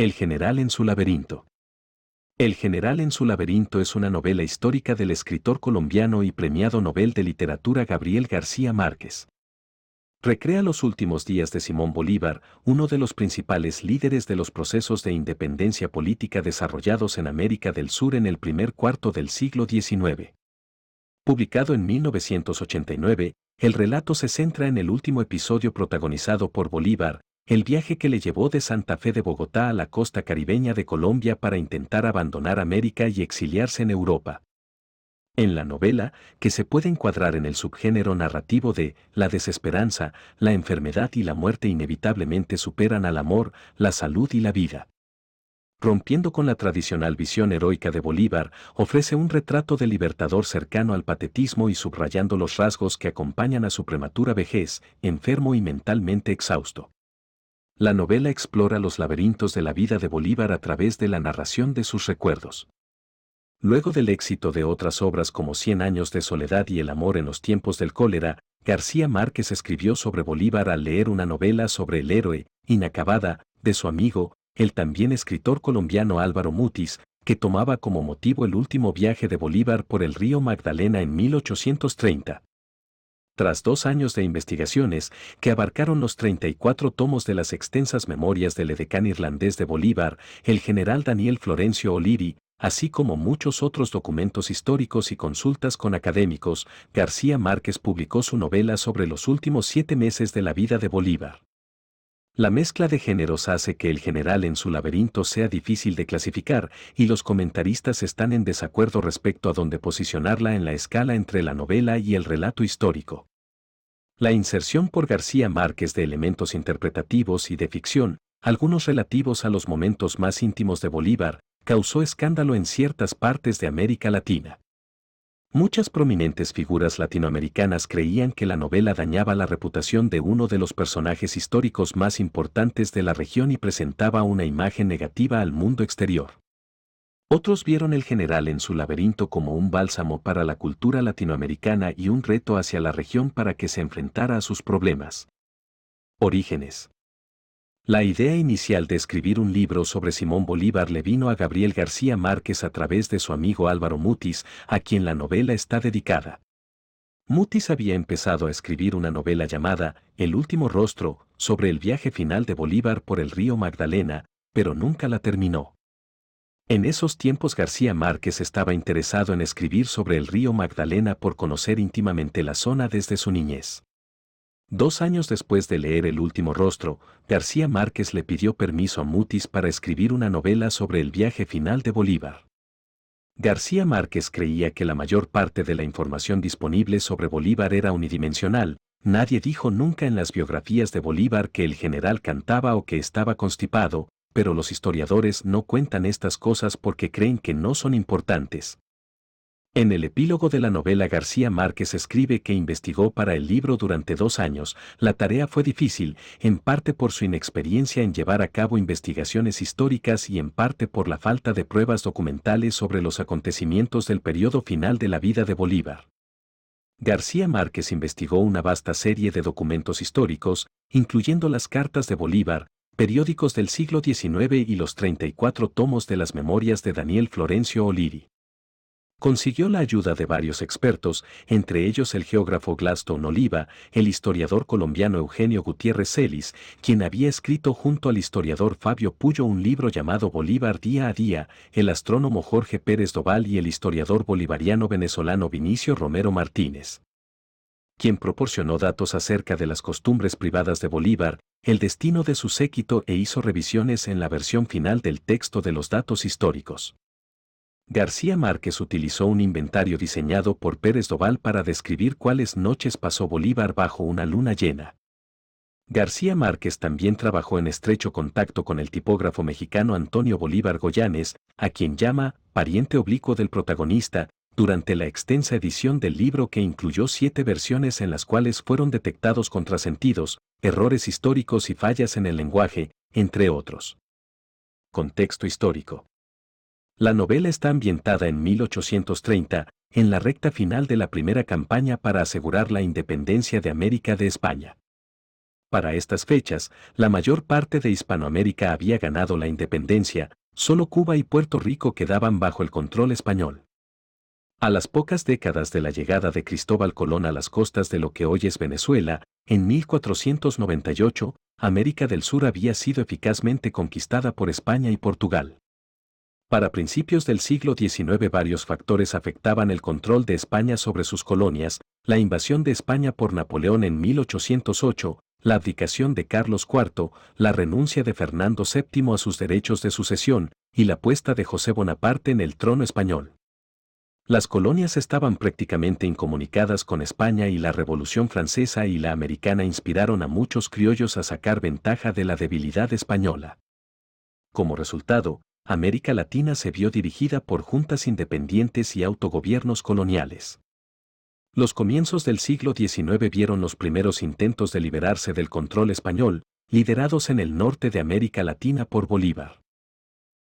El general en su laberinto. El general en su laberinto es una novela histórica del escritor colombiano y premiado Nobel de Literatura Gabriel García Márquez. Recrea los últimos días de Simón Bolívar, uno de los principales líderes de los procesos de independencia política desarrollados en América del Sur en el primer cuarto del siglo XIX. Publicado en 1989, el relato se centra en el último episodio protagonizado por Bolívar, el viaje que le llevó de Santa Fe de Bogotá a la costa caribeña de Colombia para intentar abandonar América y exiliarse en Europa. En la novela, que se puede encuadrar en el subgénero narrativo de la desesperanza, la enfermedad y la muerte inevitablemente superan al amor, la salud y la vida. Rompiendo con la tradicional visión heroica de Bolívar, ofrece un retrato del libertador cercano al patetismo y subrayando los rasgos que acompañan a su prematura vejez, enfermo y mentalmente exhausto. La novela explora los laberintos de la vida de Bolívar a través de la narración de sus recuerdos. Luego del éxito de otras obras como Cien años de soledad y El amor en los tiempos del cólera, García Márquez escribió sobre Bolívar al leer una novela sobre el héroe, inacabada, de su amigo, el también escritor colombiano Álvaro Mutis, que tomaba como motivo el último viaje de Bolívar por el río Magdalena en 1830 tras dos años de investigaciones que abarcaron los 34 tomos de las extensas memorias del edecán irlandés de Bolívar, el general Daniel Florencio O'Leary, así como muchos otros documentos históricos y consultas con académicos, García Márquez publicó su novela sobre los últimos siete meses de la vida de Bolívar. La mezcla de géneros hace que el general en su laberinto sea difícil de clasificar y los comentaristas están en desacuerdo respecto a dónde posicionarla en la escala entre la novela y el relato histórico la inserción por García Márquez de elementos interpretativos y de ficción, algunos relativos a los momentos más íntimos de Bolívar, causó escándalo en ciertas partes de América Latina. Muchas prominentes figuras latinoamericanas creían que la novela dañaba la reputación de uno de los personajes históricos más importantes de la región y presentaba una imagen negativa al mundo exterior. Otros vieron el general en su laberinto como un bálsamo para la cultura latinoamericana y un reto hacia la región para que se enfrentara a sus problemas. Orígenes. La idea inicial de escribir un libro sobre Simón Bolívar le vino a Gabriel García Márquez a través de su amigo Álvaro Mutis, a quien la novela está dedicada. Mutis había empezado a escribir una novela llamada El último rostro, sobre el viaje final de Bolívar por el río Magdalena, pero nunca la terminó. En esos tiempos García Márquez estaba interesado en escribir sobre el río Magdalena por conocer íntimamente la zona desde su niñez. Dos años después de leer El último rostro, García Márquez le pidió permiso a Mutis para escribir una novela sobre el viaje final de Bolívar. García Márquez creía que la mayor parte de la información disponible sobre Bolívar era unidimensional, nadie dijo nunca en las biografías de Bolívar que el general cantaba o que estaba constipado, pero los historiadores no cuentan estas cosas porque creen que no son importantes. En el epílogo de la novela García Márquez escribe que investigó para el libro durante dos años, la tarea fue difícil, en parte por su inexperiencia en llevar a cabo investigaciones históricas y en parte por la falta de pruebas documentales sobre los acontecimientos del periodo final de la vida de Bolívar. García Márquez investigó una vasta serie de documentos históricos, incluyendo las cartas de Bolívar, Periódicos del siglo XIX y los 34 tomos de las memorias de Daniel Florencio O'Leary. Consiguió la ayuda de varios expertos, entre ellos el geógrafo Glaston Oliva, el historiador colombiano Eugenio Gutiérrez Celis, quien había escrito junto al historiador Fabio Puyo un libro llamado Bolívar día a día, el astrónomo Jorge Pérez Doval y el historiador bolivariano venezolano Vinicio Romero Martínez quien proporcionó datos acerca de las costumbres privadas de Bolívar, el destino de su séquito e hizo revisiones en la versión final del texto de los datos históricos. García Márquez utilizó un inventario diseñado por Pérez Doval para describir cuáles noches pasó Bolívar bajo una luna llena. García Márquez también trabajó en estrecho contacto con el tipógrafo mexicano Antonio Bolívar Goyanes, a quien llama pariente oblicuo del protagonista, durante la extensa edición del libro que incluyó siete versiones en las cuales fueron detectados contrasentidos, errores históricos y fallas en el lenguaje, entre otros. Contexto histórico. La novela está ambientada en 1830, en la recta final de la primera campaña para asegurar la independencia de América de España. Para estas fechas, la mayor parte de Hispanoamérica había ganado la independencia, solo Cuba y Puerto Rico quedaban bajo el control español. A las pocas décadas de la llegada de Cristóbal Colón a las costas de lo que hoy es Venezuela, en 1498, América del Sur había sido eficazmente conquistada por España y Portugal. Para principios del siglo XIX varios factores afectaban el control de España sobre sus colonias, la invasión de España por Napoleón en 1808, la abdicación de Carlos IV, la renuncia de Fernando VII a sus derechos de sucesión y la puesta de José Bonaparte en el trono español. Las colonias estaban prácticamente incomunicadas con España y la Revolución Francesa y la Americana inspiraron a muchos criollos a sacar ventaja de la debilidad española. Como resultado, América Latina se vio dirigida por juntas independientes y autogobiernos coloniales. Los comienzos del siglo XIX vieron los primeros intentos de liberarse del control español, liderados en el norte de América Latina por Bolívar.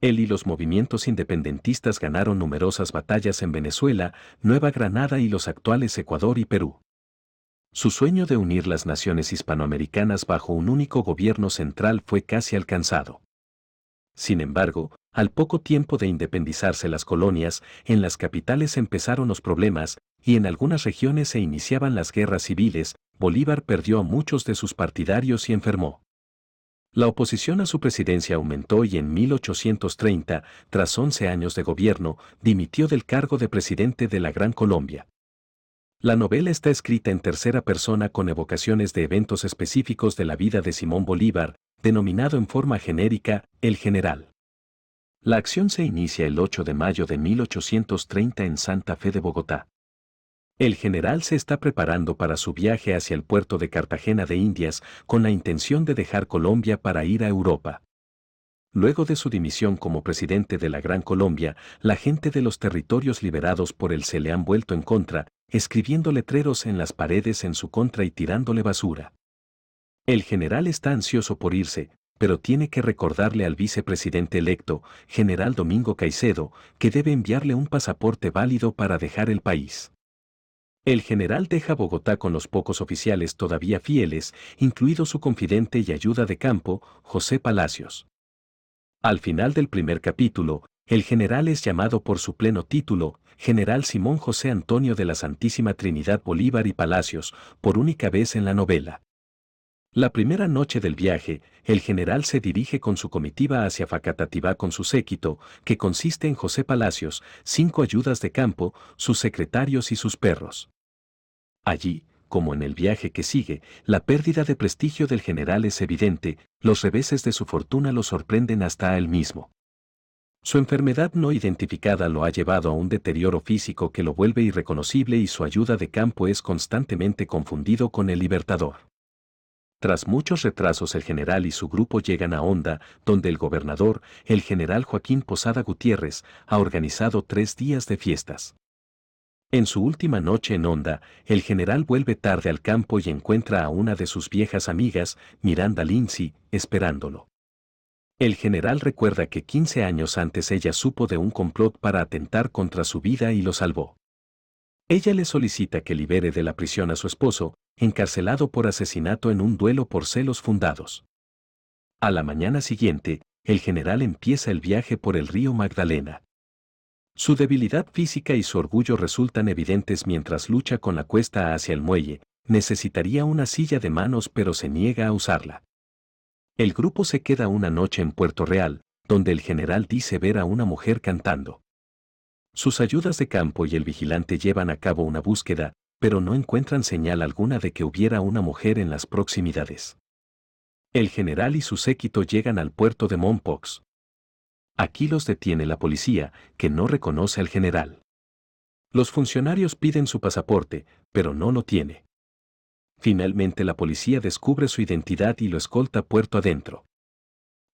Él y los movimientos independentistas ganaron numerosas batallas en Venezuela, Nueva Granada y los actuales Ecuador y Perú. Su sueño de unir las naciones hispanoamericanas bajo un único gobierno central fue casi alcanzado. Sin embargo, al poco tiempo de independizarse las colonias, en las capitales empezaron los problemas y en algunas regiones se iniciaban las guerras civiles, Bolívar perdió a muchos de sus partidarios y enfermó. La oposición a su presidencia aumentó y en 1830, tras 11 años de gobierno, dimitió del cargo de presidente de la Gran Colombia. La novela está escrita en tercera persona con evocaciones de eventos específicos de la vida de Simón Bolívar, denominado en forma genérica el general. La acción se inicia el 8 de mayo de 1830 en Santa Fe de Bogotá. El general se está preparando para su viaje hacia el puerto de Cartagena de Indias con la intención de dejar Colombia para ir a Europa. Luego de su dimisión como presidente de la Gran Colombia, la gente de los territorios liberados por él se le han vuelto en contra, escribiendo letreros en las paredes en su contra y tirándole basura. El general está ansioso por irse, pero tiene que recordarle al vicepresidente electo, general Domingo Caicedo, que debe enviarle un pasaporte válido para dejar el país. El general deja Bogotá con los pocos oficiales todavía fieles, incluido su confidente y ayuda de campo, José Palacios. Al final del primer capítulo, el general es llamado por su pleno título, General Simón José Antonio de la Santísima Trinidad Bolívar y Palacios, por única vez en la novela. La primera noche del viaje, el general se dirige con su comitiva hacia Facatativá con su séquito, que consiste en José Palacios, cinco ayudas de campo, sus secretarios y sus perros. Allí, como en el viaje que sigue, la pérdida de prestigio del general es evidente, los reveses de su fortuna lo sorprenden hasta él mismo. Su enfermedad no identificada lo ha llevado a un deterioro físico que lo vuelve irreconocible y su ayuda de campo es constantemente confundido con el libertador. Tras muchos retrasos el general y su grupo llegan a Honda, donde el gobernador, el general Joaquín Posada Gutiérrez, ha organizado tres días de fiestas. En su última noche en Onda, el general vuelve tarde al campo y encuentra a una de sus viejas amigas, Miranda Lindsay, esperándolo. El general recuerda que 15 años antes ella supo de un complot para atentar contra su vida y lo salvó. Ella le solicita que libere de la prisión a su esposo, encarcelado por asesinato en un duelo por celos fundados. A la mañana siguiente, el general empieza el viaje por el río Magdalena. Su debilidad física y su orgullo resultan evidentes mientras lucha con la cuesta hacia el muelle, necesitaría una silla de manos pero se niega a usarla. El grupo se queda una noche en Puerto Real, donde el general dice ver a una mujer cantando. Sus ayudas de campo y el vigilante llevan a cabo una búsqueda, pero no encuentran señal alguna de que hubiera una mujer en las proximidades. El general y su séquito llegan al puerto de Mompox. Aquí los detiene la policía, que no reconoce al general. Los funcionarios piden su pasaporte, pero no lo tiene. Finalmente la policía descubre su identidad y lo escolta puerto adentro.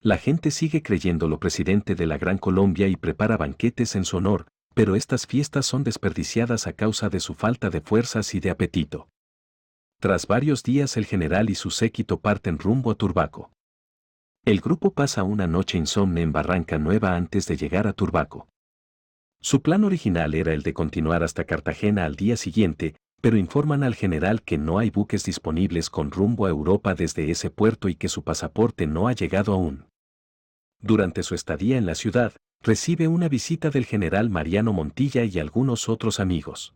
La gente sigue creyéndolo presidente de la Gran Colombia y prepara banquetes en su honor, pero estas fiestas son desperdiciadas a causa de su falta de fuerzas y de apetito. Tras varios días el general y su séquito parten rumbo a Turbaco. El grupo pasa una noche insomne en Barranca Nueva antes de llegar a Turbaco. Su plan original era el de continuar hasta Cartagena al día siguiente, pero informan al general que no hay buques disponibles con rumbo a Europa desde ese puerto y que su pasaporte no ha llegado aún. Durante su estadía en la ciudad, recibe una visita del general Mariano Montilla y algunos otros amigos.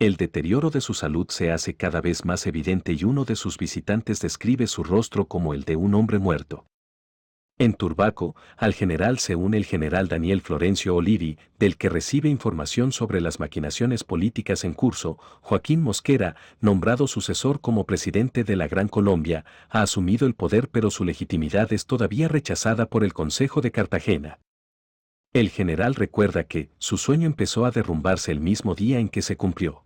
El deterioro de su salud se hace cada vez más evidente y uno de sus visitantes describe su rostro como el de un hombre muerto. En Turbaco, al general se une el general Daniel Florencio Olivi, del que recibe información sobre las maquinaciones políticas en curso, Joaquín Mosquera, nombrado sucesor como presidente de la Gran Colombia, ha asumido el poder pero su legitimidad es todavía rechazada por el Consejo de Cartagena. El general recuerda que su sueño empezó a derrumbarse el mismo día en que se cumplió.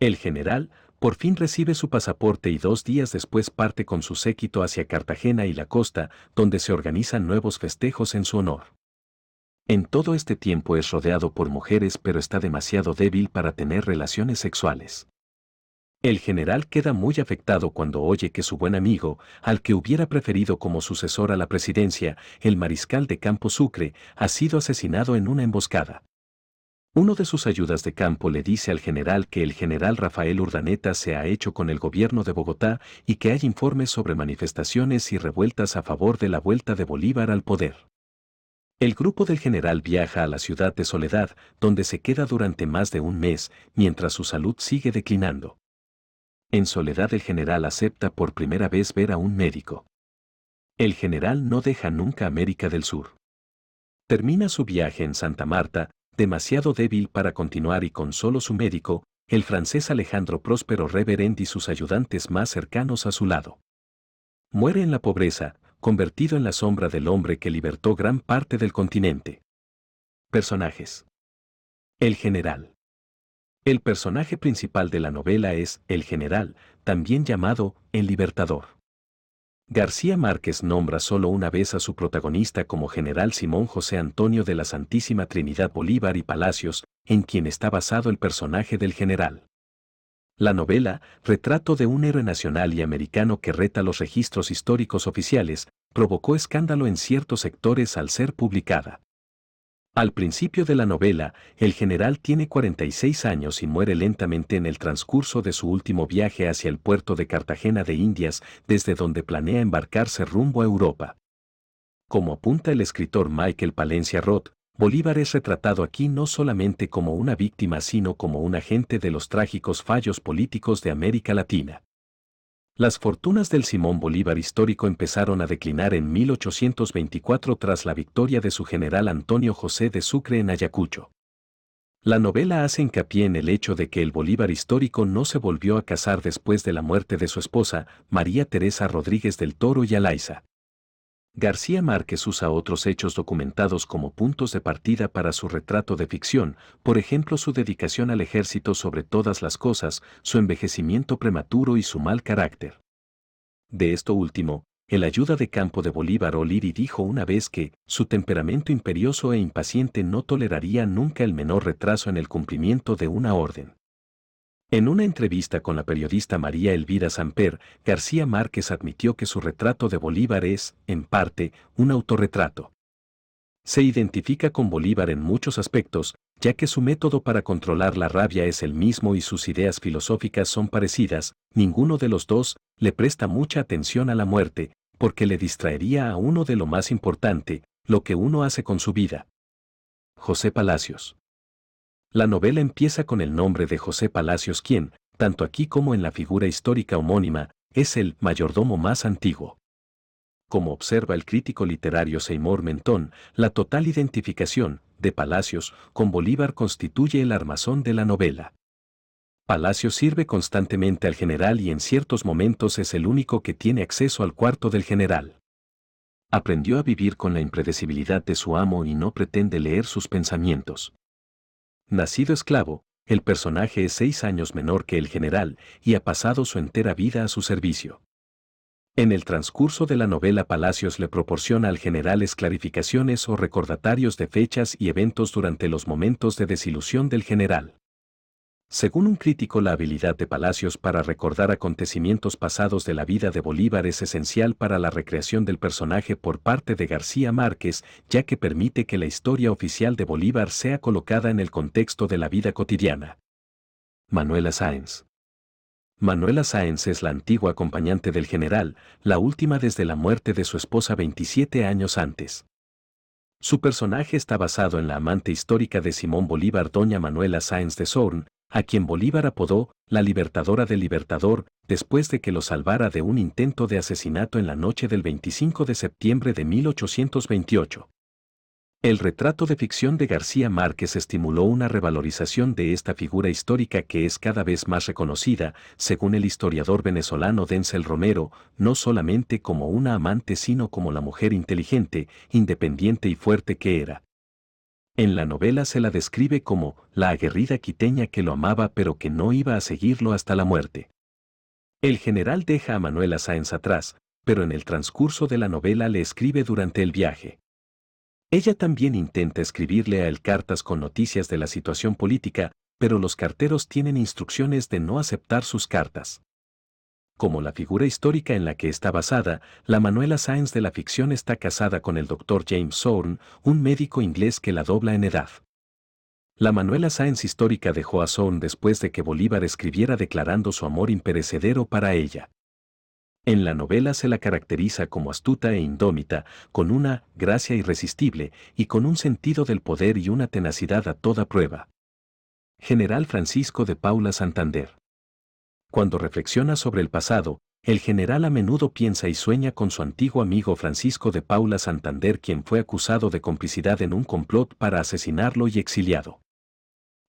El general por fin recibe su pasaporte y dos días después parte con su séquito hacia Cartagena y la costa, donde se organizan nuevos festejos en su honor. En todo este tiempo es rodeado por mujeres pero está demasiado débil para tener relaciones sexuales. El general queda muy afectado cuando oye que su buen amigo, al que hubiera preferido como sucesor a la presidencia, el mariscal de Campo Sucre, ha sido asesinado en una emboscada. Uno de sus ayudas de campo le dice al general que el general Rafael Urdaneta se ha hecho con el gobierno de Bogotá y que hay informes sobre manifestaciones y revueltas a favor de la vuelta de Bolívar al poder. El grupo del general viaja a la ciudad de Soledad, donde se queda durante más de un mes, mientras su salud sigue declinando. En Soledad el general acepta por primera vez ver a un médico. El general no deja nunca América del Sur. Termina su viaje en Santa Marta, demasiado débil para continuar y con solo su médico, el francés Alejandro Próspero Reverend y sus ayudantes más cercanos a su lado. Muere en la pobreza, convertido en la sombra del hombre que libertó gran parte del continente. Personajes. El general. El personaje principal de la novela es el general, también llamado el libertador. García Márquez nombra solo una vez a su protagonista como general Simón José Antonio de la Santísima Trinidad Bolívar y Palacios, en quien está basado el personaje del general. La novela, retrato de un héroe nacional y americano que reta los registros históricos oficiales, provocó escándalo en ciertos sectores al ser publicada. Al principio de la novela, el general tiene 46 años y muere lentamente en el transcurso de su último viaje hacia el puerto de Cartagena de Indias, desde donde planea embarcarse rumbo a Europa. Como apunta el escritor Michael Palencia Roth, Bolívar es retratado aquí no solamente como una víctima, sino como un agente de los trágicos fallos políticos de América Latina. Las fortunas del Simón Bolívar histórico empezaron a declinar en 1824 tras la victoria de su general Antonio José de Sucre en Ayacucho. La novela hace hincapié en el hecho de que el Bolívar histórico no se volvió a casar después de la muerte de su esposa, María Teresa Rodríguez del Toro y Alaiza. García Márquez usa otros hechos documentados como puntos de partida para su retrato de ficción, por ejemplo su dedicación al ejército sobre todas las cosas, su envejecimiento prematuro y su mal carácter. De esto último, el ayuda de campo de Bolívar O'Leary dijo una vez que su temperamento imperioso e impaciente no toleraría nunca el menor retraso en el cumplimiento de una orden. En una entrevista con la periodista María Elvira Samper, García Márquez admitió que su retrato de Bolívar es, en parte, un autorretrato. Se identifica con Bolívar en muchos aspectos, ya que su método para controlar la rabia es el mismo y sus ideas filosóficas son parecidas, ninguno de los dos le presta mucha atención a la muerte, porque le distraería a uno de lo más importante, lo que uno hace con su vida. José Palacios. La novela empieza con el nombre de José Palacios quien, tanto aquí como en la figura histórica homónima, es el mayordomo más antiguo. Como observa el crítico literario Seymour Mentón, la total identificación de Palacios con Bolívar constituye el armazón de la novela. Palacios sirve constantemente al general y en ciertos momentos es el único que tiene acceso al cuarto del general. Aprendió a vivir con la impredecibilidad de su amo y no pretende leer sus pensamientos. Nacido esclavo, el personaje es seis años menor que el general y ha pasado su entera vida a su servicio. En el transcurso de la novela Palacios le proporciona al general esclarificaciones o recordatarios de fechas y eventos durante los momentos de desilusión del general. Según un crítico, la habilidad de Palacios para recordar acontecimientos pasados de la vida de Bolívar es esencial para la recreación del personaje por parte de García Márquez, ya que permite que la historia oficial de Bolívar sea colocada en el contexto de la vida cotidiana. Manuela Sáenz Manuela Sáenz es la antigua acompañante del general, la última desde la muerte de su esposa 27 años antes. Su personaje está basado en la amante histórica de Simón Bolívar, doña Manuela Sáenz de Sorn, a quien Bolívar apodó la Libertadora del Libertador, después de que lo salvara de un intento de asesinato en la noche del 25 de septiembre de 1828. El retrato de ficción de García Márquez estimuló una revalorización de esta figura histórica que es cada vez más reconocida, según el historiador venezolano Denzel Romero, no solamente como una amante sino como la mujer inteligente, independiente y fuerte que era. En la novela se la describe como la aguerrida quiteña que lo amaba pero que no iba a seguirlo hasta la muerte. El general deja a Manuela Sáenz atrás, pero en el transcurso de la novela le escribe durante el viaje. Ella también intenta escribirle a él cartas con noticias de la situación política, pero los carteros tienen instrucciones de no aceptar sus cartas como la figura histórica en la que está basada, la Manuela Sáenz de la ficción está casada con el doctor James Zorn, un médico inglés que la dobla en edad. La Manuela Sáenz histórica dejó a Zorn después de que Bolívar escribiera declarando su amor imperecedero para ella. En la novela se la caracteriza como astuta e indómita, con una gracia irresistible y con un sentido del poder y una tenacidad a toda prueba. General Francisco de Paula Santander. Cuando reflexiona sobre el pasado, el general a menudo piensa y sueña con su antiguo amigo Francisco de Paula Santander, quien fue acusado de complicidad en un complot para asesinarlo y exiliado.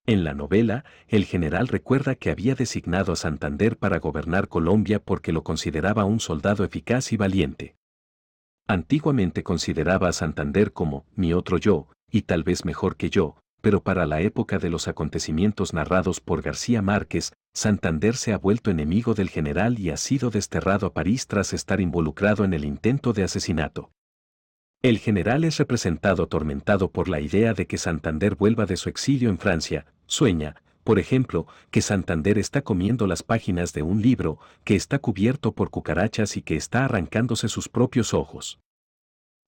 En la novela, el general recuerda que había designado a Santander para gobernar Colombia porque lo consideraba un soldado eficaz y valiente. Antiguamente consideraba a Santander como mi otro yo, y tal vez mejor que yo, pero para la época de los acontecimientos narrados por García Márquez, Santander se ha vuelto enemigo del general y ha sido desterrado a París tras estar involucrado en el intento de asesinato. El general es representado atormentado por la idea de que Santander vuelva de su exilio en Francia, sueña, por ejemplo, que Santander está comiendo las páginas de un libro, que está cubierto por cucarachas y que está arrancándose sus propios ojos.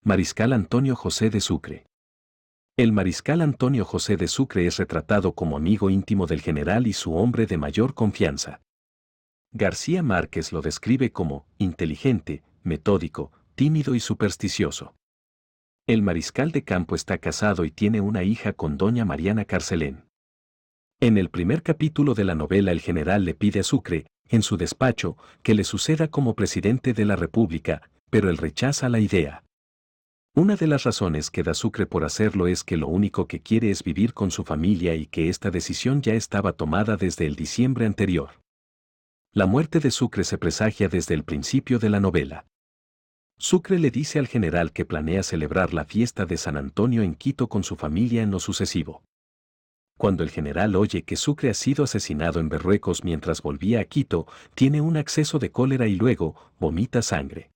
Mariscal Antonio José de Sucre. El mariscal Antonio José de Sucre es retratado como amigo íntimo del general y su hombre de mayor confianza. García Márquez lo describe como inteligente, metódico, tímido y supersticioso. El mariscal de campo está casado y tiene una hija con doña Mariana Carcelén. En el primer capítulo de la novela el general le pide a Sucre, en su despacho, que le suceda como presidente de la República, pero él rechaza la idea. Una de las razones que da Sucre por hacerlo es que lo único que quiere es vivir con su familia y que esta decisión ya estaba tomada desde el diciembre anterior. La muerte de Sucre se presagia desde el principio de la novela. Sucre le dice al general que planea celebrar la fiesta de San Antonio en Quito con su familia en lo sucesivo. Cuando el general oye que Sucre ha sido asesinado en Berruecos mientras volvía a Quito, tiene un acceso de cólera y luego vomita sangre.